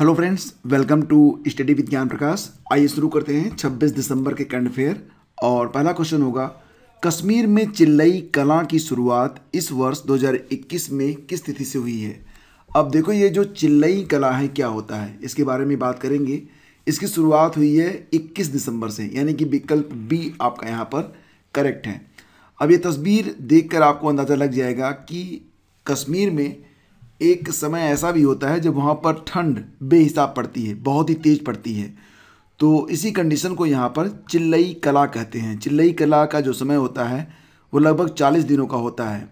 hello friends welcome to study with Gyan Prakash आइए शुरू करते हैं 26 दिसंबर के करंट अफेयर और पहला क्वेश्चन होगा कश्मीर में चिल्लई कला की शुरुआत इस वर्ष 2021 में किस तिथि से हुई है अब देखो ये जो चिल्लई कला है क्या होता है इसके बारे में बात करेंगे इसकी शुरुआत हुई है 21 दिसंबर से यानी कि विकल्प बी आपका यहाँ पर करेक्ट है अब ये तस्वीर देखकर आपको अंदाज़ा लग जाएगा कि कश्मीर में एक समय ऐसा भी होता है जब वहाँ पर ठंड बेहिसाब पड़ती है बहुत ही तेज़ पड़ती है तो इसी कंडीशन को यहाँ पर चिल्लई कला कहते हैं चिल्लई कला का जो समय होता है वो लगभग 40 दिनों का होता है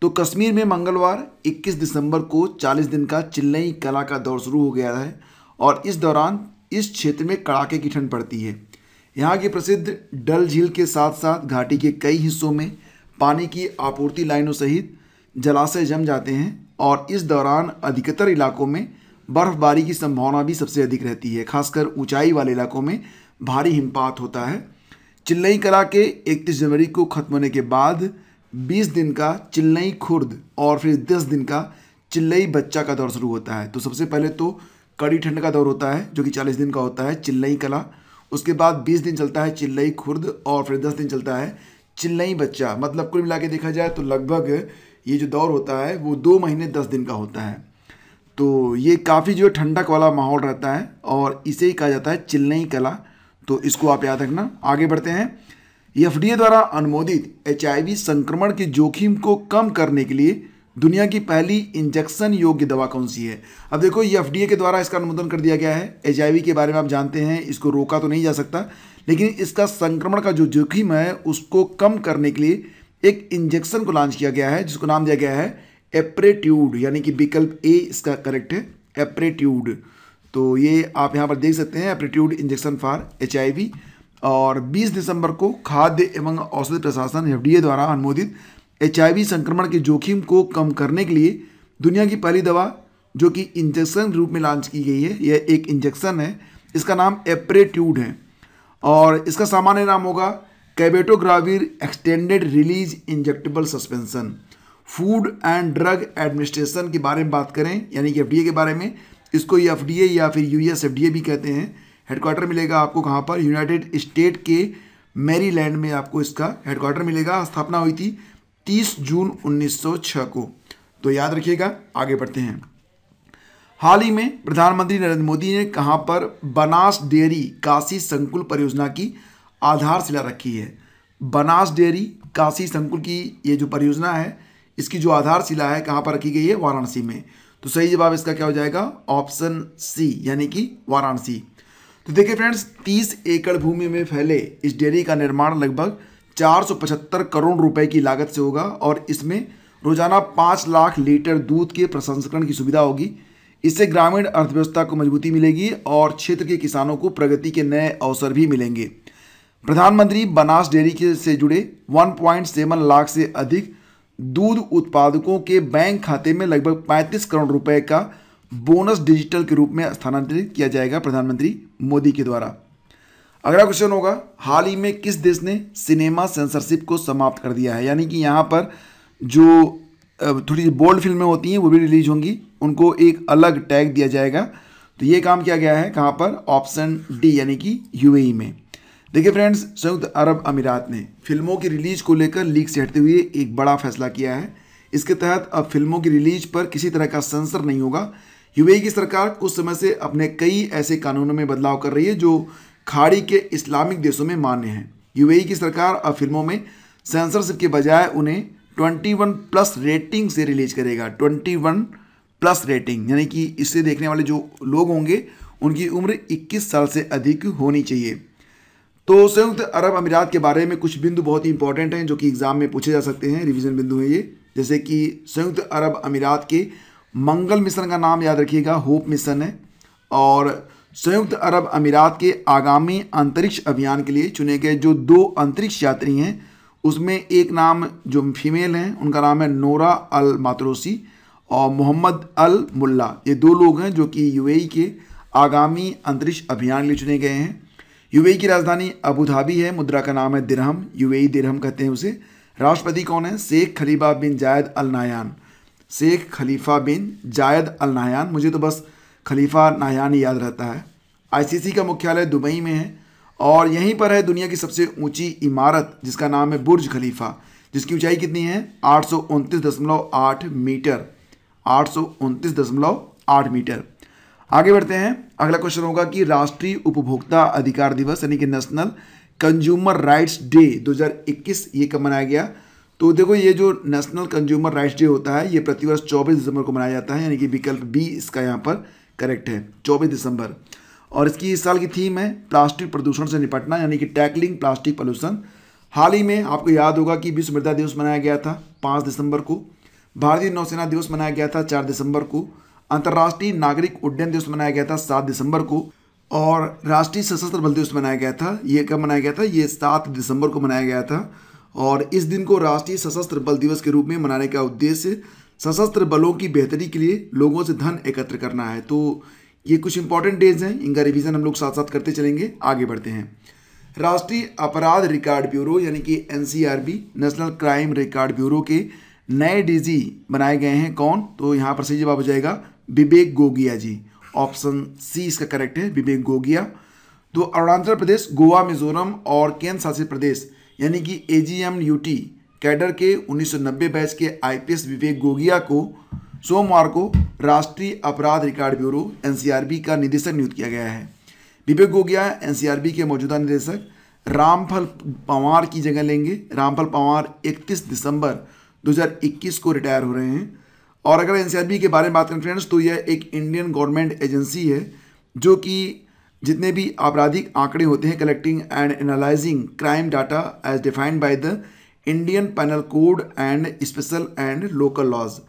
तो कश्मीर में मंगलवार 21 दिसंबर को 40 दिन का चिल्लई कला का दौर शुरू हो गया है और इस दौरान इस क्षेत्र में कड़ाके की ठंड पड़ती है यहाँ की प्रसिद्ध डल झील के साथ साथ घाटी के कई हिस्सों में पानी की आपूर्ति लाइनों सहित जलाशय जम जाते हैं और इस दौरान अधिकतर इलाकों में बर्फ़बारी की संभावना भी सबसे अधिक रहती है खासकर ऊंचाई वाले इलाकों में भारी हिमपात होता है चिल्लई कला के 31 जनवरी को ख़त्म होने के बाद 20 दिन का चिल्लई खुर्द और फिर 10 दिन का चिल्लई बच्चा का दौर शुरू होता है तो सबसे पहले तो कड़ी ठंड का दौर होता है जो कि 40 दिन का होता है चिल्लई कला उसके बाद 20 दिन चलता है चिल्लई खुर्द और फिर 10 दिन चलता है चिल्लई बच्चा मतलब कुल मिला के देखा जाए तो लगभग ये जो दौर होता है वो दो महीने दस दिन का होता है तो ये काफ़ी जो ठंडक वाला माहौल रहता है और इसे ही कहा जाता है चिल्लई कला तो इसको आप याद रखना आगे बढ़ते हैं एफ द्वारा अनुमोदित एच संक्रमण के जोखिम को कम करने के लिए दुनिया की पहली इंजेक्शन योग्य दवा कौन सी है अब देखो ये एफ के द्वारा इसका अनुमोदन कर दिया गया है एच के बारे में आप जानते हैं इसको रोका तो नहीं जा सकता लेकिन इसका संक्रमण का जो जोखिम है उसको कम करने के लिए एक इंजेक्शन को लॉन्च किया गया है जिसको नाम दिया गया है एप्रेट्यूड यानी कि विकल्प ए इसका करेक्ट है एप्रेट्यूड तो ये आप यहाँ पर देख सकते हैं एप्रेट्यूड इंजेक्शन फॉर एच और 20 दिसंबर को खाद्य एवं औषधि प्रशासन एफडीए द्वारा अनुमोदित एच संक्रमण के जोखिम को कम करने के लिए दुनिया की पहली दवा जो कि इंजेक्शन रूप में लॉन्च की गई है यह एक इंजेक्शन है इसका नाम एप्रेट्यूड है और इसका सामान्य नाम होगा cabotegravir extended release injectable suspension food and drug administration के बारे में बात करें यानी कि एफडीए के बारे में इसको ये एफडीए या फिर यू एस भी कहते हैं हेडक्वार्टर मिलेगा आपको कहाँ पर यूनाइटेड स्टेट के मैरीलैंड में आपको इसका हेडक्वार्टर मिलेगा स्थापना हुई थी 30 जून 1906 को तो याद रखिएगा आगे बढ़ते हैं हाल ही में प्रधानमंत्री नरेंद्र मोदी ने कहाँ पर बनास डेयरी काशी संकुल परियोजना की आधारशिला रखी है बनास डेयरी काशी संकुल की ये जो परियोजना है इसकी जो आधारशिला है कहाँ पर रखी गई है वाराणसी में तो सही जवाब इसका क्या हो जाएगा ऑप्शन सी यानी कि वाराणसी तो देखिए फ्रेंड्स तीस एकड़ भूमि में फैले इस डेयरी का निर्माण लगभग चार करोड़ रुपए की लागत से होगा और इसमें रोजाना पाँच लाख लीटर दूध के प्रसंस्करण की सुविधा होगी इससे ग्रामीण अर्थव्यवस्था को मजबूती मिलेगी और क्षेत्र के किसानों को प्रगति के नए अवसर भी मिलेंगे प्रधानमंत्री बनास डेयरी के से जुड़े 1.7 लाख से अधिक दूध उत्पादकों के बैंक खाते में लगभग 35 करोड़ रुपए का बोनस डिजिटल के रूप में स्थानांतरित किया जाएगा प्रधानमंत्री मोदी के द्वारा अगला क्वेश्चन होगा हाल ही में किस देश ने सिनेमा सेंसरशिप को समाप्त कर दिया है यानी कि यहाँ पर जो थोड़ी बोल्ड फिल्में होती हैं वो भी रिलीज होंगी उनको एक अलग टैग दिया जाएगा तो ये काम किया गया है कहाँ पर ऑप्शन डी यानी कि यूएई में देखिए फ्रेंड्स संयुक्त अरब अमीरात ने फिल्मों की रिलीज को लेकर लीक से हटते हुए एक बड़ा फैसला किया है इसके तहत अब फिल्मों की रिलीज पर किसी तरह का सेंसर नहीं होगा यूएई की सरकार कुछ समय से अपने कई ऐसे कानूनों में बदलाव कर रही है जो खाड़ी के इस्लामिक देशों में मान्य हैं यूएई की सरकार अब फिल्मों में सेंसरशिप के बजाय उन्हें 21 प्लस रेटिंग से रिलीज करेगा 21 प्लस रेटिंग यानी कि इससे देखने वाले जो लोग होंगे उनकी उम्र 21 साल से अधिक होनी चाहिए तो संयुक्त अरब अमीरात के बारे में कुछ बिंदु बहुत ही इंपॉर्टेंट हैं जो कि एग्ज़ाम में पूछे जा सकते हैं रिवीजन बिंदु हैं ये जैसे कि संयुक्त अरब अमीरात के मंगल मिशन का नाम याद रखिएगा होप मिशन है और संयुक्त अरब अमीरात के आगामी अंतरिक्ष अभियान के लिए चुने गए जो दो अंतरिक्ष यात्री हैं उसमें एक नाम जो फीमेल हैं उनका नाम है नोरा अल मातरोसी और मोहम्मद अल मुल्ला ये दो लोग हैं जो कि यूएई e के आगामी अंतरिक्ष अभियान के लिए चुने गए हैं यूएई की राजधानी अबूधाबी है मुद्रा का नाम है दिरहम यूएई दिरहम कहते हैं उसे राष्ट्रपति कौन है शेख खलीफा बिन जायद अल नायान शेख खलीफा बिन जायद अल नायान मुझे तो बस खलीफा नायान ही याद रहता है आईसीसी का मुख्यालय दुबई में है और यहीं पर है दुनिया की सबसे ऊंची इमारत जिसका नाम है बुर्ज खलीफा जिसकी ऊंचाई कितनी है आठ मीटर आठ मीटर आगे बढ़ते हैं अगला क्वेश्चन होगा कि राष्ट्रीय उपभोक्ता अधिकार दिवस यानी कि नेशनल कंज्यूमर राइट्स डे 2021 ये कब मनाया गया तो देखो ये जो नेशनल कंज्यूमर राइट्स डे होता है ये प्रतिवर्ष 24 दिसंबर को मनाया जाता है यानी कि विकल्प बी इसका यहाँ पर करेक्ट है 24 दिसंबर और इसकी इस साल की थीम है प्लास्टिक प्रदूषण से निपटना यानी कि टैकलिंग प्लास्टिक पॉल्यूशन हाल ही में आपको याद होगा कि विश्व मृदा दिवस मनाया गया था पाँच दिसंबर को भारतीय नौसेना दिवस मनाया गया था चार दिसंबर को अंतर्राष्ट्रीय नागरिक उड्डयन दिवस मनाया गया था सात दिसंबर को और राष्ट्रीय सशस्त्र बल दिवस मनाया गया था ये कब मनाया गया था ये सात दिसंबर को मनाया गया था और इस दिन को राष्ट्रीय सशस्त्र बल दिवस के रूप में मनाने का उद्देश्य सशस्त्र बलों की बेहतरी के लिए लोगों से धन एकत्र करना है तो ये कुछ इंपॉर्टेंट डेज हैं इनका रिविज़न हम लोग साथ साथ करते चलेंगे आगे बढ़ते हैं राष्ट्रीय अपराध रिकॉर्ड ब्यूरो यानी कि N national crime record bureau के नए डीजी बनाए गए हैं कौन तो यहाँ पर सही जवाब हो जाएगा विवेक गोगिया जी ऑप्शन सी इसका करेक्ट है विवेक गोगिया तो अरुणाचल प्रदेश गोवा मिजोरम और केंद्र शासित प्रदेश यानी कि A G M U T cadre के 1990 बैच के आईपीएस विवेक गोगिया को सोमवार को राष्ट्रीय अपराध रिकॉर्ड ब्यूरो एनसीआरबी का निदेशक नियुक्त किया गया है विवेक गोगिया एनसीआरबी के मौजूदा निदेशक रामफल पंवार की जगह लेंगे रामफल पंवार 31 दिसंबर 2021 को रिटायर हो रहे हैं और अगर एन के बारे में बात करें फ्रेंड्स तो यह एक इंडियन गवर्नमेंट एजेंसी है जो कि जितने भी आपराधिक आंकड़े होते हैं collecting and analysing crime data as defined by the Indian penal code and special and local laws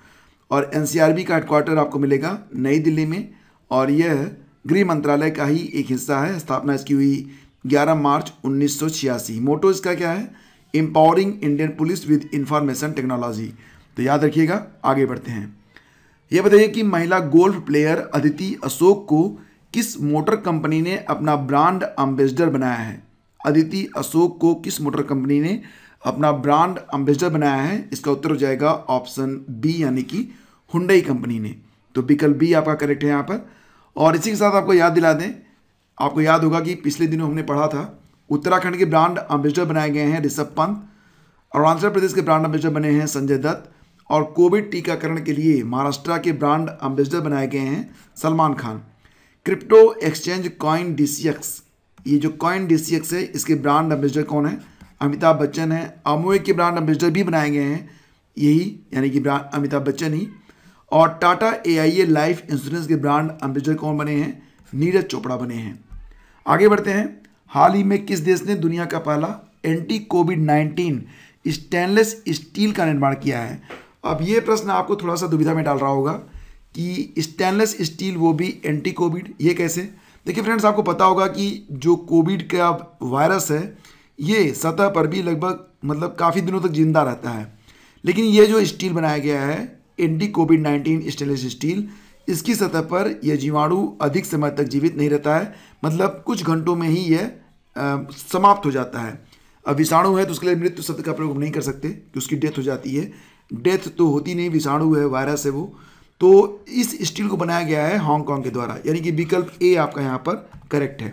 और एन का हेडक्वार्टर आपको मिलेगा नई दिल्ली में और यह गृह मंत्रालय का ही एक हिस्सा है स्थापना इसकी हुई 11 मार्च उन्नीस मोटो इसका क्या है empowering Indian police with information technology तो याद रखिएगा आगे बढ़ते हैं यह बताइए कि महिला गोल्फ प्लेयर अदिति अशोक को किस मोटर कंपनी ने अपना ब्रांड एम्बेसडर बनाया है अदिति अशोक को किस मोटर कंपनी ने अपना ब्रांड एम्बेसडर बनाया है इसका उत्तर हो जाएगा ऑप्शन बी यानी कि हुंडई कंपनी ने तो विकल्प बी आपका करेक्ट है यहाँ पर और इसी के साथ आपको याद दिला दें आपको याद होगा कि पिछले दिनों हमने पढ़ा था उत्तराखंड के ब्रांड एम्बेसडर बनाए गए हैं ऋषभ पंत अरुणाचल प्रदेश के ब्रांड एम्बेसडर बने हैं संजय दत्त और कोविड टीकाकरण के लिए महाराष्ट्र के ब्रांड एम्बेसडर बनाए गए हैं Salman Khan crypto exchange coin D ये जो कॉइन डी है इसके ब्रांड एम्बेसडर कौन है अमिताभ बच्चन है अमोए के ब्रांड एम्बेसडर भी बनाए गए हैं यही यानी कि ब्रांड अमिताभ बच्चन ही और Tata A I A life insurance के ब्रांड एम्बेसडर कौन बने हैं नीरज चोपड़ा बने हैं आगे बढ़ते हैं हाल ही में किस देश ने दुनिया का पहला anti Covid nineteen stainless steel का निर्माण किया है अब ये प्रश्न आपको थोड़ा सा दुविधा में डाल रहा होगा कि स्टेनलेस स्टील वो भी एंटी कोविड ये कैसे देखिए फ्रेंड्स आपको पता होगा कि जो कोविड का वायरस है ये सतह पर भी लगभग मतलब काफ़ी दिनों तक जिंदा रहता है लेकिन ये जो स्टील बनाया गया है anti Covid nineteen stainless steel इसकी सतह पर यह जीवाणु अधिक समय तक जीवित नहीं रहता है मतलब कुछ घंटों में ही यह समाप्त हो जाता है अब विषाणु है तो उसके लिए मृत्यु शब्द का प्रयोग नहीं कर सकते कि उसकी डेथ हो जाती है डेथ तो होती नहीं विषाणु है वायरस है वो तो इस स्टील को बनाया गया है हांगकांग के द्वारा यानी कि विकल्प ए आपका यहाँ पर करेक्ट है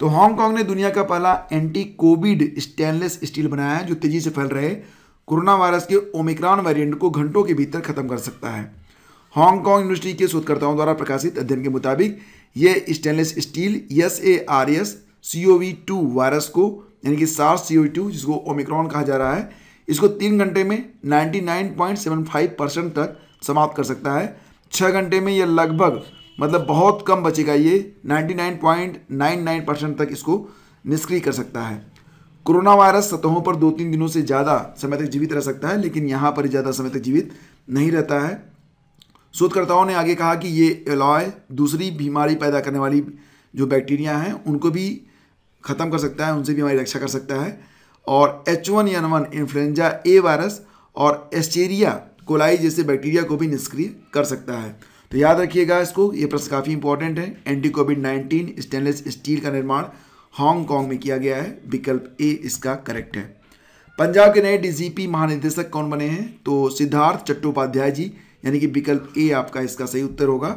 तो हांगकांग ने दुनिया का पहला एंटी कोविड स्टेनलेस स्टील बनाया है जो तेजी से फैल रहे कोरोना वायरस के ओमिक्रॉन वेरिएंट को घंटों के भीतर खत्म कर सकता है हांगकांग यूनिवर्सिटी के शोधकर्ताओं द्वारा प्रकाशित अध्ययन के मुताबिक यह stainless steel S A R S C O V two virus को यानी कि सार्स सी ओ टू जिसको ओमिक्रॉन कहा जा रहा है इसको तीन घंटे में 99.75 परसेंट तक समाप्त कर सकता है छः घंटे में यह लगभग मतलब बहुत कम बचेगा ये 99.99 परसेंट तक इसको निष्क्रिय कर सकता है कोरोना वायरस सतहों पर दो तीन दिनों से ज़्यादा समय तक जीवित रह सकता है लेकिन यहाँ पर ज़्यादा समय तक जीवित नहीं रहता है शोधकर्ताओं ने आगे कहा कि ये एलॉय दूसरी बीमारी पैदा करने वाली जो बैक्टीरिया हैं उनको भी ख़त्म कर सकता है उनसे भी हमारी रक्षा कर सकता है और H one N one influenza A virus और एस्टेरिया कोलाई जैसे बैक्टीरिया को भी निष्क्रिय कर सकता है तो याद रखिएगा इसको ये प्रश्न काफ़ी इंपॉर्टेंट है anti Covid nineteen stainless steel का निर्माण हांगकॉन्ग में किया गया है विकल्प ए इसका करेक्ट है पंजाब के नए डीजीपी महानिदेशक कौन बने हैं तो सिद्धार्थ चट्टोपाध्याय जी यानी कि विकल्प ए आपका इसका सही उत्तर होगा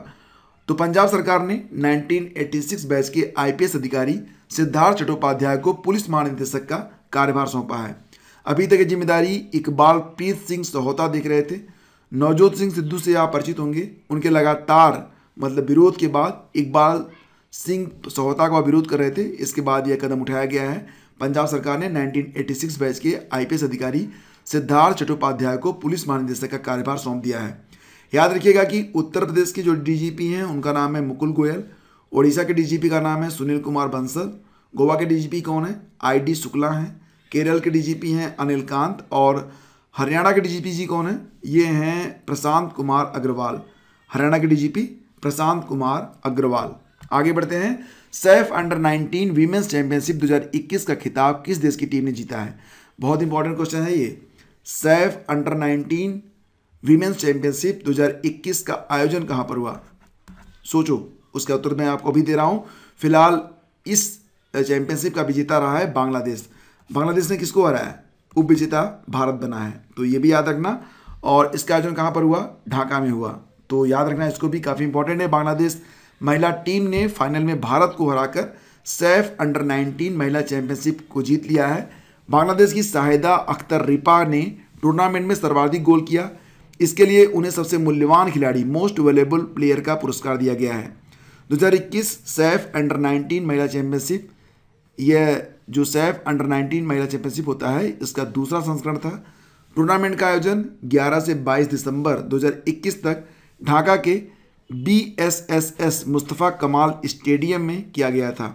तो पंजाब सरकार ने 1986 बैच के आईपीएस अधिकारी सिद्धार्थ चट्टोपाध्याय को पुलिस महानिदेशक का कार्यभार सौंपा है अभी तक ये जिम्मेदारी इकबाल प्रीत सिंह सहोता देख रहे थे नवजोत सिंह सिद्धू से आप परिचित होंगे उनके लगातार मतलब विरोध के बाद इकबाल सिंह सहोता का विरोध कर रहे थे इसके बाद यह कदम उठाया गया है पंजाब सरकार ने 1986 बैच के आईपीएस अधिकारी सिद्धार्थ चट्टोपाध्याय को पुलिस महानिदेशक का कार्यभार सौंप दिया है याद रखिएगा कि उत्तर प्रदेश के जो डीजीपी हैं उनका नाम है मुकुल गोयल ओडिशा के डीजीपी का नाम है सुनील कुमार बंसल गोवा के डीजीपी कौन है आईडी शुक्ला हैं केरल के डीजीपी हैं अनिल कांत और हरियाणा के डीजीपी जी कौन है ये हैं प्रशांत कुमार अग्रवाल हरियाणा के डीजीपी प्रशांत कुमार अग्रवाल आगे बढ़ते हैं सैफ अंडर 19 वीमेंस चैंपियनशिप 2021 का खिताब किस देश की टीम ने जीता है बहुत इंपॉर्टेंट क्वेश्चन है ये सैफ अंडर 19 वीमेंस चैंपियनशिप 2021 का आयोजन कहाँ पर हुआ सोचो उसका उत्तर मैं आपको भी दे रहा हूँ फिलहाल इस चैंपियनशिप का विजेता रहा है बांग्लादेश बांग्लादेश ने किसको हराया है उप विजेता भारत बना है तो ये भी याद रखना और इसका आयोजन कहाँ पर हुआ ढाका में हुआ तो याद रखना इसको भी काफ़ी इंपॉर्टेंट है बांग्लादेश महिला टीम ने फाइनल में भारत को हराकर सैफ अंडर 19 महिला चैंपियनशिप को जीत लिया है बांग्लादेश की साहिदा अख्तर रिपा ने टूर्नामेंट में सर्वाधिक गोल किया इसके लिए उन्हें सबसे मूल्यवान खिलाड़ी मोस्ट वेलेबल प्लेयर का पुरस्कार दिया गया है दो हज़ार इक्कीस सैफ अंडर 19 महिला चैंपियनशिप यह जो सैफ अंडर 19 महिला चैंपियनशिप होता है इसका दूसरा संस्करण था टूर्नामेंट का आयोजन 11 से 22 दिसंबर 2021 तक ढाका के B S S S Mustafa Kamal stadium में किया गया था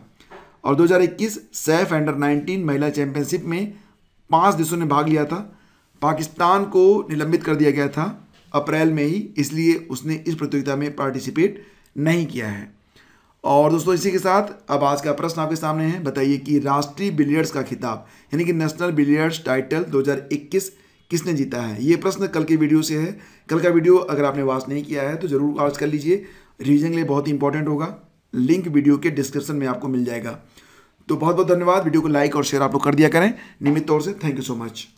और 2021 सैफ अंडर 19 महिला चैंपियनशिप में पाँच देशों ने भाग लिया था पाकिस्तान को निलंबित कर दिया गया था अप्रैल में ही इसलिए उसने इस प्रतियोगिता में पार्टिसिपेट नहीं किया है और दोस्तों इसी के साथ अब आज का प्रश्न आपके सामने है बताइए कि राष्ट्रीय बिलियर्ड्स का खिताब यानी कि नेशनल बिलियर्ड्स टाइटल 2021 किसने जीता है ये प्रश्न कल की वीडियो से है कल का वीडियो अगर आपने वॉच नहीं किया है तो ज़रूर वॉच कर लीजिए रिविजन के लिए बहुत ही इंपॉर्टेंट होगा लिंक वीडियो के डिस्क्रिप्शन में आपको मिल जाएगा तो बहुत बहुत धन्यवाद वीडियो को लाइक और शेयर आप लोग कर दिया करें नियमित तौर से थैंक यू सो मच